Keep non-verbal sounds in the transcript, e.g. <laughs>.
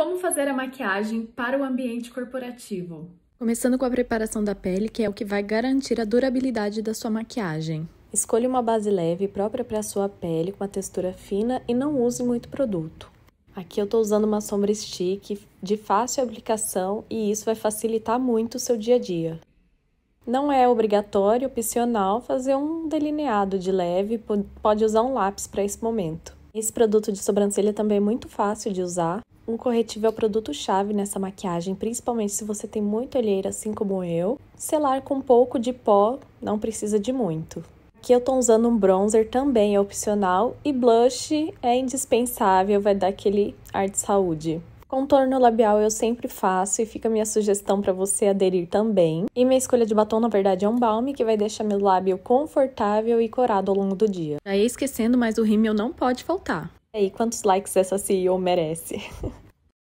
Como fazer a maquiagem para o ambiente corporativo? Começando com a preparação da pele, que é o que vai garantir a durabilidade da sua maquiagem. Escolha uma base leve própria para a sua pele, com a textura fina e não use muito produto. Aqui eu estou usando uma sombra stick de fácil aplicação e isso vai facilitar muito o seu dia a dia. Não é obrigatório, opcional, fazer um delineado de leve, pode usar um lápis para esse momento. Esse produto de sobrancelha também é muito fácil de usar, um corretivo é o produto-chave nessa maquiagem, principalmente se você tem muito olheira, assim como eu. Selar com um pouco de pó, não precisa de muito. Aqui eu tô usando um bronzer, também é opcional, e blush é indispensável, vai dar aquele ar de saúde. Contorno labial eu sempre faço e fica minha sugestão para você aderir também. E minha escolha de batom, na verdade, é um balme que vai deixar meu lábio confortável e corado ao longo do dia. Já ia esquecendo, mas o rímel não pode faltar. E aí, quantos likes essa CEO merece? <laughs>